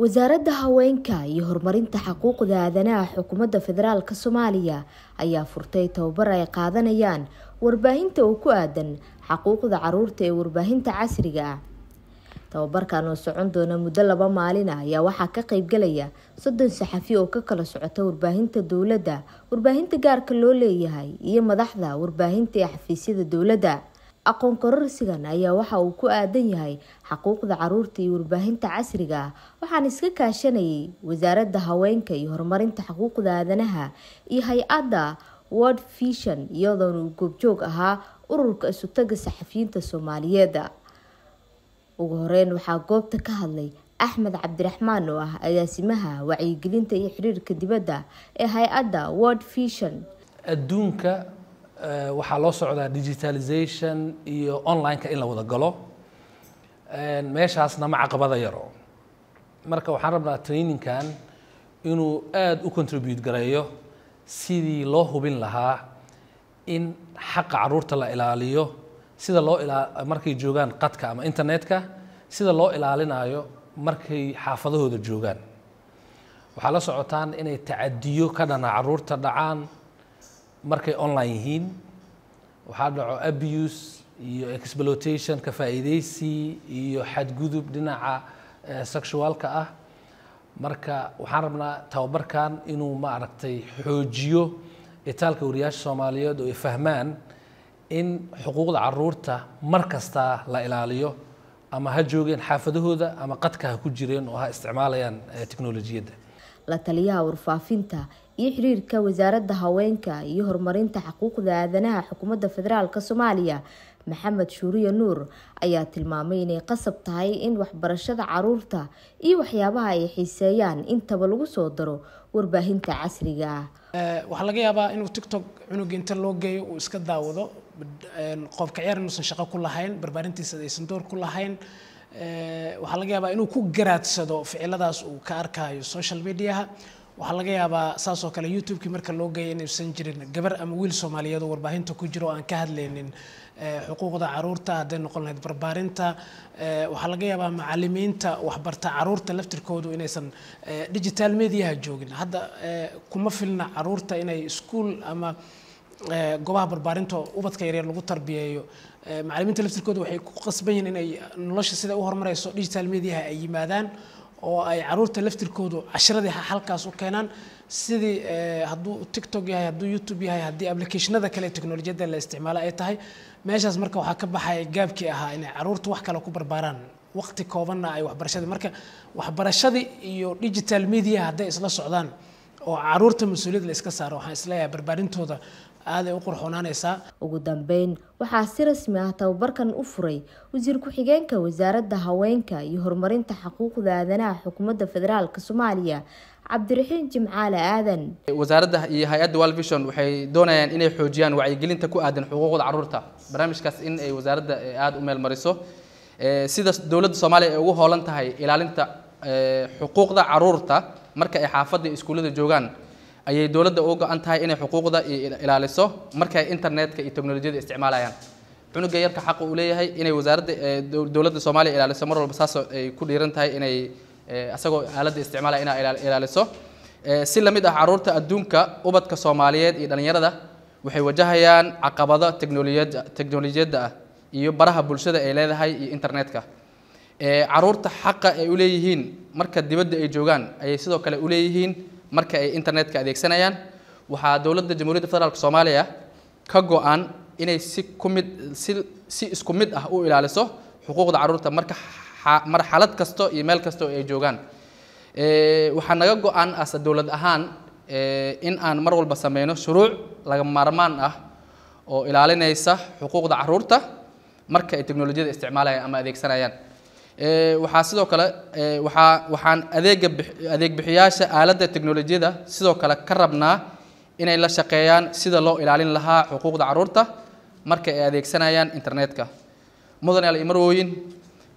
wasaaradda haweenka iyo horumarinta xuquuqda aadanaha xukuumadda federaalka soomaaliya ayaa furtay tababar ay qaadanayaan warbaahinta oo ku aadan xaquuqda caruurta ee warbaahinta casriga ah tababarkan oo socon doona muddo laba maalin ah ayaa waxaa ka qaybgalaya soddon saxafi oo ka kala socota warbaahinta dowladda warbaahinta gaarka loo leeyahay iyo madaxda warbaahinta ee xafiisyada dowladda aqoon kororsigan ayaa waxa uu ku aadan yahay xaquuqda caruurta iyo warbaahinta casriga ah waxaan iska kaashanayay wasaaradda haweenka iyo horumarinta xuquuqda aadanaha iyo hay-adda word vision iyadoona uu goobjoog ahaa ururka isutaga saxafiyiinta soomaaliyeed ugu horeyn waxaa goobta ka hadlay axmed cabdiraxmaan oo ah agaasimaha wacyigelinta iyo xiriirka dibadda ee hay-adda word fishon adduunka Eh, waxaa loo socdaa digitalization iyo online-ka in la wada galo meeshaasna ma caqabada yaro marka waxaan rabnaa trainingkan inuu aada u contribute gareeyo sidii loo hubin lahaa in xaqa caruurta la ilaaliyo sida loo ilaa markay joogaan qadka ama internetka sida loo ilaalinayo markay xaafadahooda joogaan waxaa la socotaan inay tacadiyo ka dhana caruurta dhacaan markay online yihiin waxaa dhaco abuse iyo exploitation ka faa'iidaysi iyo xadgudub dhinaca eh, sexualka ah marka waxaan rabnaa tababarkan inuu ma aragtay xoojiyo itaalka wariyaasha soomaaliyeed oo ay fahmaan in xuquuqda caruurta mar kasta la ilaaliyo ama ha joogeen xaafadahooda ama qadka ha ku jireen oo ha isticmaalayaan eh, teknolojiyadda la taliyaha warfaafinta iyo xiriirka wasaaradda haweenka iyo horumarinta xuquuqda aadanaha xukuumadda federaalk soomaaliya maxamed shuuriya nuur ayaa tilmaamay inay qasab tahay in waxbarashada caruurta iyo waxyaabaha ay xiiseeyaan intaba lagu soo daro warbaahinta casriga ah eh, waxaa laga yaabaa inuu tictok cunuga inta loo geeyo uu iska daawado qoob ka inuusan shaqo ku lahayn barbaarintiisa aysan door ku lahayn Eh, waxaa laga yaabaa inuu ku garaadsado ficiladaas uu ka arkaayo social mediaha waxaa laga yaabaa saasoo kale youtube-ki marka loo geeya inaysan jirin gabar ama wiil soomaaliyeed oo warbaahinta ku jiro oo aan ka hadlaynin eh, xuquuqda caruurta hadday noqon lahayd barbaarinta eh, waxaa laga yaabaa macalimiinta waxbarta caruurta laftirkoodu inaysan digital mediaha joogin hadda kuma filna caruurta inay iskuol ama goobaha barbaarinto ubadka yaryar lagu tarbiyeeyo macalimiinta laftirkooda waxay ku qasban yihiin inay nolosha sida u horumareyso digital mediaha ay yimaadaan oo ay caruurta laftirkoodu cashiradii halkaas u keenaan sidii hadduu tiktok yahay hadduu youtube yahay haddii applicationada kale teknolojiyadda la isticmaalo ay tahay meeshaas marka waxaa ka baxaya gaabkii ahaa inay caruurta wax kale ku barbaaraan waqti koobanna ay waxbarashadii marka waxbarashadii iyo digital media hadday isla socdaan oo caruurta mas-uuliyad la iska saaro waxaan isleeyahay barbaarintooda aaday u qurxoonaanaysaa ugu dambeyn waxaa si rasmi ah tababarkan u furay wasiir ku-xigeenka wasaaradda haweenka iyo horumarinta xuquuqda aadanaha xukuumadda federaalk soomaaliya cabdiraxiin jimcaale aadan wasaaradda iyo hay-adda wal vision waxay doonayaan inay xoojiyaan wacyigelinta ku aadan xuquuqda caruurta barnaamijkaas in ay wasaaradda eh, aada u meelmariso eh, sida dowladda soomaaliya ay ugu hoolan tahay ilaalinta eh, xuquuqda caruurta marka ay xaafadda iskuullada joogaan ayay dowladda u go-an tahay inay xuquuqda ilaaliso markay internetka iyo technolojiyada isticmaalayaan cunuga yarka xaqa uu leeyahay inay wasaaradda dowladda soomaaliya ilaaliso mar walba saasoo ay ku dhiiran tahay inay isagoo aaladda isticmaalaya inay ilaaliso si lamid ah caruurta adduunka ubadka soomaaliyeed iyo dhalinyarada waxay wajahayaan caqabado technolojiyad technolojiyadda ah iyo baraha bulshada ay leedahay iyo internetka caruurta xaqa ay uleeyihiin marka dibadda ay joogaan ayay sidoo kale uleeyihiin marka ay internetka adeegsanayaan waxaa dowladda jamhuuriyadda federaalk soomaaliya ka go-an inay si ku si si isku mid ah u ilaaliso xuquuqda caruurta marka marxalad kasto iyo meel kasta oo ay joogaan eh, waxaa naga go-an ase dowlad ahaan eh, in aan mar walba sameyno shuruuc laga maarmaan ah oo ilaalinaysa xuquuqda caruurta marka ay teknolojiyada isticmaalayaan ama adeegsanayaan Eh, waxaa sidoo kale eh, waaa waxaan adeega adeeg bixiyaasha aaladda technolojiyada sidoo kale ka rabnaa inay la shaqeeyaan sida loo ilaalin lahaa xuquuqda caruurta marka ay adeegsanayaan internetka mudan ali marwooyin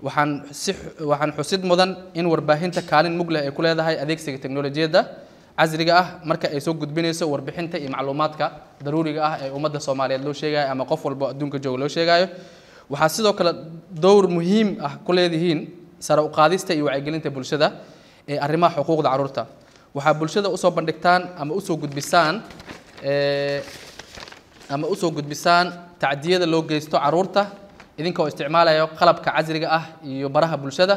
waxaan si waxaan xusid mudan in warbaahinta kaalin mugleh ay ku leedahay adeegsiga technolojiyadda casriga ah marka ay soo gudbinayso warbixinta iyo macluumaadka daruuriga ah ee ummadda soomaaliyeed loo sheegayo ama qof walbo adduunka jooga loo sheegaayo waxaa sidoo kale dowr muhiim ah ku leedihiin sare uqaadista iyo wacyigelinta bulshada ee arrimaha xuquuqda caruurta waxaa bulshada usoo bandhigtaan ama usoo gudbisaan ama usoo gudbisaan tacdiyada loo geysto caruurta idinka isticmaalayo qalabka casriga ah iyo baraha bulshada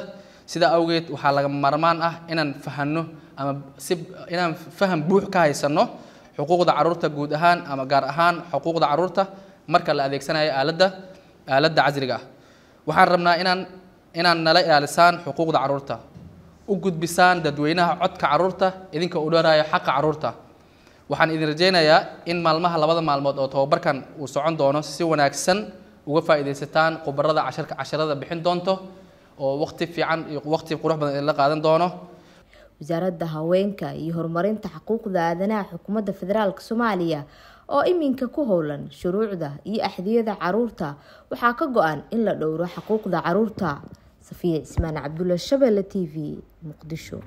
sidaa awgeed waxaa lagama maarmaan ah inaan fahanno ama si inaan faham buux ka haysanno xuquuqda caruurta guud ahaan ama gaar ahaan xuquuqda caruurta marka la adeegsanayo aaladda aaladda casriga ah waxaan rabnaa inaan inaan nala ilaalisaan xuquuqda caruurta u gudbisaan dadweynaha codka carruurta idinka u dheeraayo xaqa caruurta waxaan idin rajaynayaa in maalmaha labada maalmood oo tobabarkan uu socon doono si wanaagsan uga faa'iidaysataan khubarada cashirka casharada bixin doonto oo waqti fiican iyo waqti qurux badan idinla qaadan doono wasaaradda haweenka iyo horumarinta xuquuqda aadanaha xukuumadda federaalka soomaaliya oo iminka ku howlan shuruucda iyo axdiyada caruurta waxaa ka go-an in la dhowro xaquuqda caruurta safiya cismaan cabdulla shabelle t v muqdisho